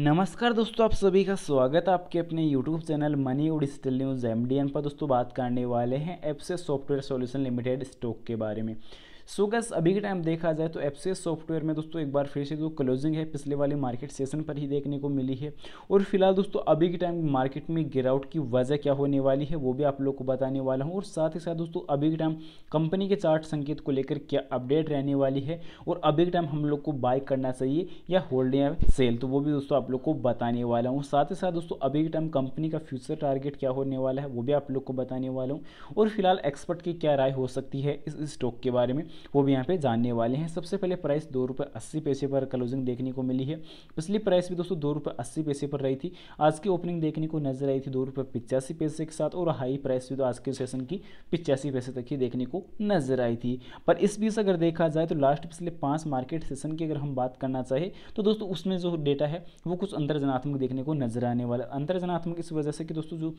नमस्कार दोस्तों आप सभी का स्वागत है आपके अपने YouTube चैनल मनी और डिजिटल न्यूज़ एम पर दोस्तों बात करने वाले हैं apps software solution limited stock के बारे में सो so गैस अभी के टाइम देखा जाए तो एप्सेस सॉफ्टवेयर में दोस्तों एक बार फिर से जो क्लोजिंग है पिछले वाले मार्केट सेशन पर ही देखने को मिली है और फिलहाल दोस्तों अभी के टाइम मार्केट में गिरावट की वजह क्या होने वाली है वो भी आप लोग को बताने वाला हूँ और साथ ही साथ दोस्तों अभी के टाइम कंपनी के चार्ट संकेत को लेकर क्या अपडेट रहने वाली है और अभी के टाइम हम लोग को बाय करना चाहिए या होल्ड या सेल तो वो भी दोस्तों आप लोग को बताने वाला हूँ साथ ही साथ दोस्तों अभी के टाइम कंपनी का फ्यूचर टारगेट क्या होने वाला है वो भी आप लोग को बताने वाला हूँ और फिलहाल एक्सपर्ट की क्या राय हो सकती है इस स्टॉक के बारे में वो भी यहाँ पे जानने वाले हैं सबसे पहले प्राइस दो रुपये अस्सी पैसे पर क्लोजिंग देखने को मिली है पिछली प्राइस भी दोस्तों दो रुपये अस्सी पैसे पर रही थी आज की ओपनिंग देखने को नजर आई थी दो रुपये पिचासी पैसे के साथ और हाई प्राइस भी तो आज के सेशन की पिचासी पैसे तक ही देखने को नजर आई थी पर इस बीच अगर देखा जाए तो लास्ट पिछले पाँच मार्केट सेशन की अगर हम बात करना चाहें तो दोस्तों उसमें जो डेटा है वो कुछ अंतर्जनात्मक देखने को नजर आने वाला अंतर्जनात्मक इस वजह से कि दोस्तों जो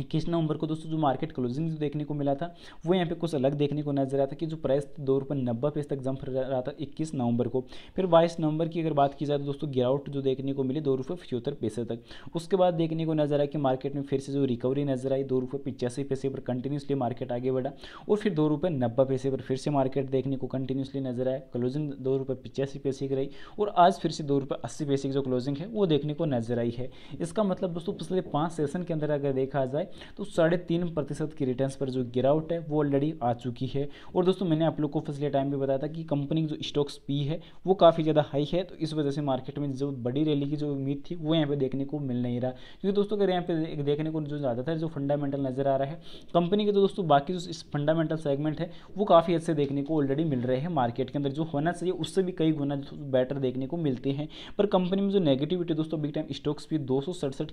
इक्कीस नवंबर को दोस्तों जो मार्केट क्लोजिंग जो देखने को मिला था वो यहाँ पे कुछ अलग देखने को नजर आया था कि जो प्राइस दो रुपये नब्बे पैसे तक जंप रहा था इक्कीस नवंबर को फिर बाईस नवंबर की अगर बात की जाए तो दोस्तों गिरावट जो देखने को मिली दो रुपये पचहत्तर पैसे तक उसके बाद देखने को नजर आया कि मार्केट में फिर से जो रिकवरी नजर आई दो रुपये पिचासी पैसे पर कंटिन्यूसली मार्केट आगे बढ़ा और फिर दो रुपये नब्बे पैसे पर फिर से मार्केट देखने को कंटिन्यूसली नजर आया क्लोजिंग दो रुपये पिचासी पैसे की रही और आज फिर से दो रुपये अस्सी पैसे की जो क्लोजिंग है वो देखने को नजर आई है इसका मतलब दोस्तों पिछले पाँच सेशन के अंदर अगर देखा जाए तो साढ़े तीन प्रतिशत की रिटर्न पर जो गिरावट है वो ऑलरेडी आ चुकी है और दोस्तों मैंने आप लोग को फसले टाइम भी बताया था कि कंपनी की जो स्टॉक्स पी है वो काफ़ी ज़्यादा हाई है तो इस वजह से मार्केट में जो बड़ी रैली की जो उम्मीद थी वो यहाँ पर देखने को मिल नहीं रहा क्योंकि दोस्तों अगर यहाँ पे देखने को जो ज़्यादातर जो फंडामेंटल नज़र आ रहा है कंपनी के जो तो दोस्तों बाकी जो फंडामेंटल सेगमेंट है वो काफ़ी अच्छे देखने को ऑलरेडी मिल रहे हैं मार्केट के अंदर जो होना चाहिए उससे भी कई गुना बेटर देखने को मिलते हैं पर कंपनी में जो नेगेटिविटी दोस्तों बिग टाइम स्टॉक्स भी दो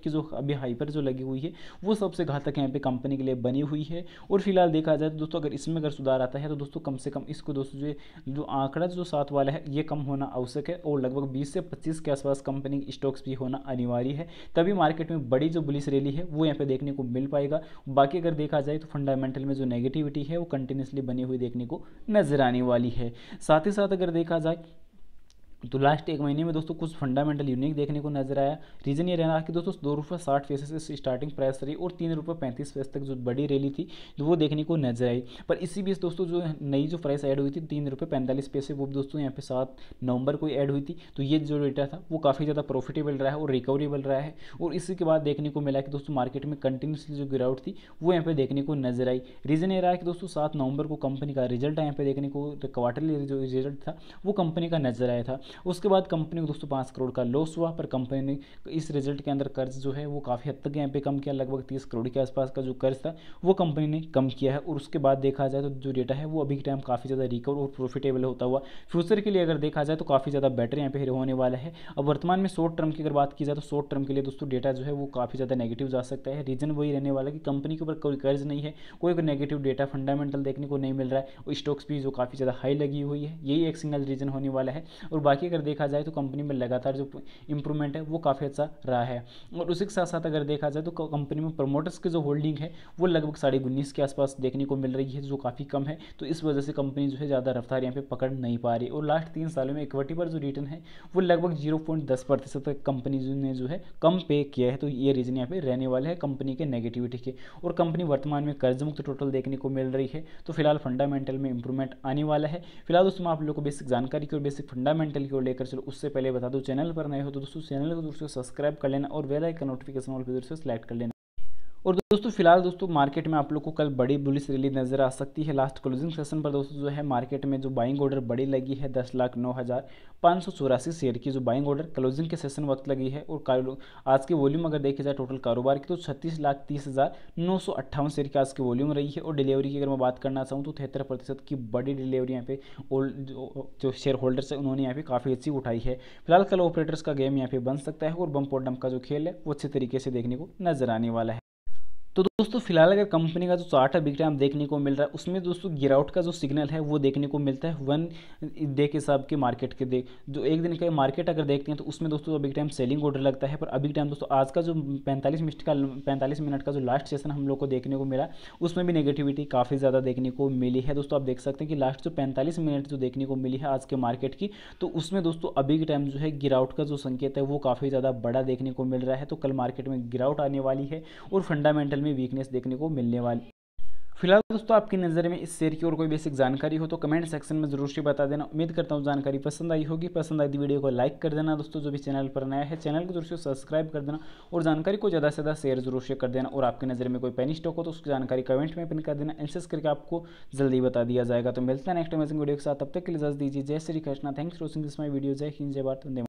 की जो अभी हाइपर जो लगी हुई है वो सबसे घातक यहाँ पे कंपनी के लिए बनी हुई है और फिलहाल देखा जाए तो दोस्तों अगर इसमें अगर सुधार आता है तो दोस्तों कम से कम इसको दोस्तों जो जो आंकड़ा जो सात वाला है ये कम होना आवश्यक है और लगभग बीस से पच्चीस के आसपास कंपनी के स्टॉक्स भी होना अनिवार्य है तभी मार्केट में बड़ी जो बुलिस रैली है वो यहाँ पर देखने को मिल पाएगा बाकी अगर देखा जाए तो फंडामेंटल में जो नेगेटिविटी है वो कंटिन्यूसली बनी हुई देखने को नजर आने वाली है साथ ही साथ अगर देखा जाए तो लास्ट एक महीने में दोस्तों कुछ फंडामेंटल यूनिक देखने को नजर आया रीजन ये रहना कि दोस्तों दो रुपये साठ पैसे से स्टार्टिंग प्राइस रही और तीन रुपये पैंतीस पैसे तक जो बड़ी रैली थी तो वो देखने को नजर आई पर इसी बीच दोस्तों जो नई जो प्राइस ऐड हुई थी तीन रुपये पैंतालीस पैसे वो दोस्तों यहाँ पे सात नवंबर को ऐड हुई थी तो ये जो डेटा था वो काफ़ी ज़्यादा प्रॉफिटेबल रहा है और रिकवरेबल रहा है और इसी के बाद देखने को मिला कि दोस्तों मार्केट में कंटिन्यूसली जो गिरावट थी वो यहाँ पर देखने को नजर आई रीज़न ये रहा है कि दोस्तों सात नवंबर को कंपनी का रिजल्ट यहाँ पे देखने को क्वार्टरली जो रिजल्ट था वो कंपनी का नजर आया था उसके बाद कंपनी को दोस्तों पाँच करोड़ का लॉस हुआ पर कंपनी ने इस रिजल्ट के अंदर कर्ज जो है वो काफ़ी हद तक यहाँ पे कम किया लगभग तीस करोड़ के आसपास का जो कर्ज था वो कंपनी ने कम किया है और उसके बाद देखा जाए तो जो डेटा है वो अभी के टाइम काफ़ी ज़्यादा रिकवर और प्रॉफिटेबल होता हुआ फ्यूचर के लिए अगर देखा जाए तो काफ़ी ज़्यादा बेटर यहाँ पे होने वाला है अब वर्तमान में शॉर्ट टर्म की अगर बात की जाए तो शॉर्ट टर्म के लिए दोस्तों डेटा जो है वो काफ़ी ज़्यादा नेगेटिव जा सकता है रीजन वही रहने वाला कि कंपनी के ऊपर कोई कर्ज नहीं है कोई नेगेटिव डेटा फंडामेंटल देखने को नहीं मिल रहा है और स्टॉक्स भी जो काफ़ी ज़्यादा हाई लगी हुई है यही एक सिंगल रीजन होने वाला है और बाकी बाकी अगर देखा जाए तो कंपनी में लगातार जो इंप्रूवमेंट है वो काफ़ी अच्छा रहा है और उसी के साथ साथ अगर देखा जाए तो कंपनी में प्रमोटर्स की जो होल्डिंग है वो लगभग साढ़े उन्नीस के आसपास देखने को मिल रही है जो काफ़ी कम है तो इस वजह से कंपनी जो है ज़्यादा रफ्तार यहाँ पर पकड़ नहीं पा रही और लास्ट तीन सालों में इक्विटी पर जो रिटर्न है वो लगभग जीरो पॉइंट कंपनी ने जो है कम पे किया है तो ये रीजन यहाँ पर रहने वाले हैं कंपनी के नेगेटिविटी के और कंपनी वर्तमान में कर्ज मुक्त टोटल देखने को मिल रही है तो फिलहाल फंडामेंटल में इंप्रूवमेंट आने वाला है फिलहाल उसमें आप लोग को बेसिक जानकारी की और बेसिक फंडामेंटल की को लेकर चलो उससे पहले बता दो चैनल पर नए हो तो दोस्तों चैनल को दोस्तों सब्सक्राइब कर लेना और वेलाइकन नोटिफिकेशन ऑल पे दोस्तों सेलेक्ट कर लेना और दोस्तों फिलहाल दोस्तों मार्केट में आप लोग को कल बड़ी बुलिस रैली नजर आ सकती है लास्ट क्लोजिंग सेशन पर दोस्तों जो है मार्केट में जो बाइंग ऑर्डर बड़ी लगी है दस लाख नौ हज़ार पाँच सौ चौरासी शेयर की जो बाइंग ऑर्डर क्लोजिंग के सेशन वक्त लगी है और आज की वॉल्यूम अगर देखी जाए टोटल कारोबार की तो छत्तीस लाख तीस हज़ार नौ सौ अट्ठावन शेयर की आज की वॉल्यूम रही है और डिलीवरी की अगर मैं बात करना चाहूँ तो तिहत्तर प्रतिशत की बड़ी डिलीवरी यहाँ पे जो शेयर होल्डर्स है उन्होंने यहाँ पे काफ़ी अच्छी उठाई है फिलहाल कल ऑपरेटर्स का गेम यहाँ पे बन सकता है और बम्पोडम का जो खेल है वो अच्छे तरीके से देखने को नजर आने वाला है तो दोस्तों फिलहाल अगर कंपनी का जो चार्ट है हम देखने को मिल रहा है उसमें दोस्तों गिरावट का जो सिग्नल है वो देखने को मिलता है वन डे के हिसाब के मार्केट के देख जो एक दिन का मार्केट अगर देखते हैं तो उसमें दोस्तों अभी टाइम सेलिंग ऑर्डर लगता है पर अभी टाइम दोस्तों आज का जो पैंतालीस मिनट का पैंतालीस मिनट का जो लास्ट सेशन हम लोग को देखने को मिला उसमें भी नेगेटिविटी काफ़ी ज़्यादा देखने को मिली है दोस्तों आप देख सकते हैं कि लास्ट जो पैंतालीस मिनट जो देखने को मिली है आज के मार्केट की तो उसमें दोस्तों अभी के टाइम जो है गिरावट का जो संकेत है वो काफ़ी ज़्यादा बड़ा देखने को मिल रहा है तो कल मार्केट में गिरावट आने वाली है और फंडामेंटल में वीकनेस देखने को मिलने वाली फिलहाल दोस्तों आपकी नज़र में इस शेयर की और कोई बेसिक जानकारी हो तो कमेंट सेक्शन में जरूर से बता देना उम्मीद करता हूँ जानकारी पसंद आई होगी पसंद आई वीडियो को लाइक कर देना दोस्तों जो भी चैनल पर नया है चैनल को जरूर से सब्सक्राइब कर देना और जानकारी को ज़्यादा से ज़्यादा शेयर जरूर से कर देना और आपकी नज़र में कोई पैनी स्टॉक हो तो उसकी जानकारी कमेंट में पिन कर देना एनसेस करके आपको जल्दी बता दिया जाएगा तो मिलता है नेक्स्ट अमेजिंग वीडियो के साथ तब तक के लिए इजाज़ दीजिए जय Shri Krishna thanks for watching this my video जय हिंद जय भारत